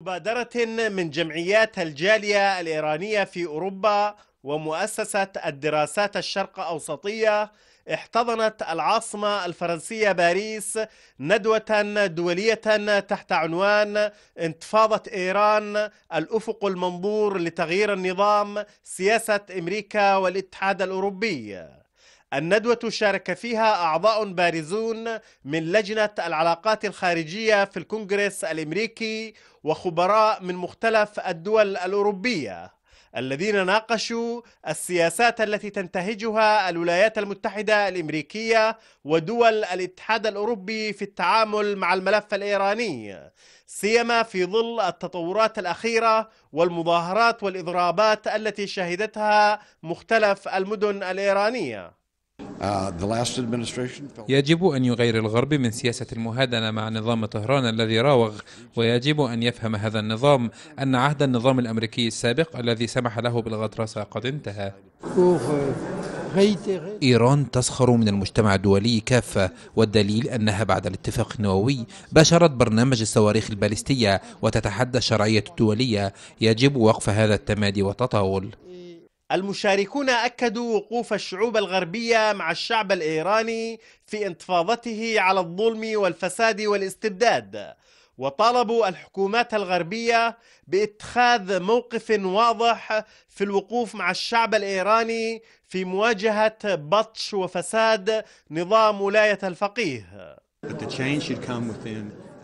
مبادرة من جمعيات الجالية الإيرانية في أوروبا ومؤسسة الدراسات الشرق أوسطية احتضنت العاصمة الفرنسية باريس ندوة دولية تحت عنوان انتفاضة إيران الأفق المنظور لتغيير النظام سياسة أمريكا والاتحاد الأوروبي الندوة شارك فيها أعضاء بارزون من لجنة العلاقات الخارجية في الكونغرس الأمريكي وخبراء من مختلف الدول الأوروبية الذين ناقشوا السياسات التي تنتهجها الولايات المتحدة الأمريكية ودول الاتحاد الأوروبي في التعامل مع الملف الإيراني سيما في ظل التطورات الأخيرة والمظاهرات والإضرابات التي شهدتها مختلف المدن الإيرانية Uh, يجب أن يغير الغرب من سياسة المهادنة مع نظام طهران الذي راوغ ويجب أن يفهم هذا النظام أن عهد النظام الأمريكي السابق الذي سمح له بالغطرسة قد انتهى euh, إيران تسخر من المجتمع الدولي كافة والدليل أنها بعد الاتفاق النووي بشرت برنامج الصواريخ البالستية وتتحدى الشرعية الدولية يجب وقف هذا التمادي والتطاول المشاركون أكدوا وقوف الشعوب الغربية مع الشعب الإيراني في انتفاضته على الظلم والفساد والاستبداد وطالبوا الحكومات الغربية باتخاذ موقف واضح في الوقوف مع الشعب الإيراني في مواجهة بطش وفساد نظام ولاية الفقيه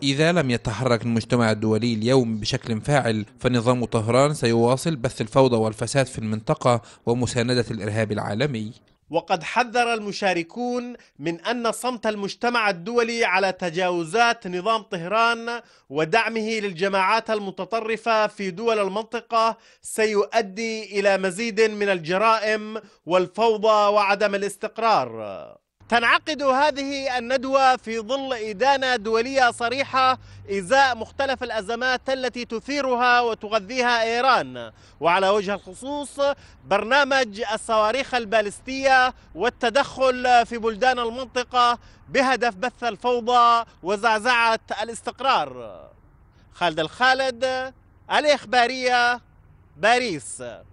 إذا لم يتحرك المجتمع الدولي اليوم بشكل فاعل فنظام طهران سيواصل بث الفوضى والفساد في المنطقة ومساندة الإرهاب العالمي وقد حذر المشاركون من أن صمت المجتمع الدولي على تجاوزات نظام طهران ودعمه للجماعات المتطرفة في دول المنطقة سيؤدي إلى مزيد من الجرائم والفوضى وعدم الاستقرار تنعقد هذه الندوة في ظل إدانة دولية صريحة إزاء مختلف الأزمات التي تثيرها وتغذيها إيران وعلى وجه الخصوص برنامج الصواريخ البالستية والتدخل في بلدان المنطقة بهدف بث الفوضى وزعزعة الاستقرار خالد الخالد الإخبارية باريس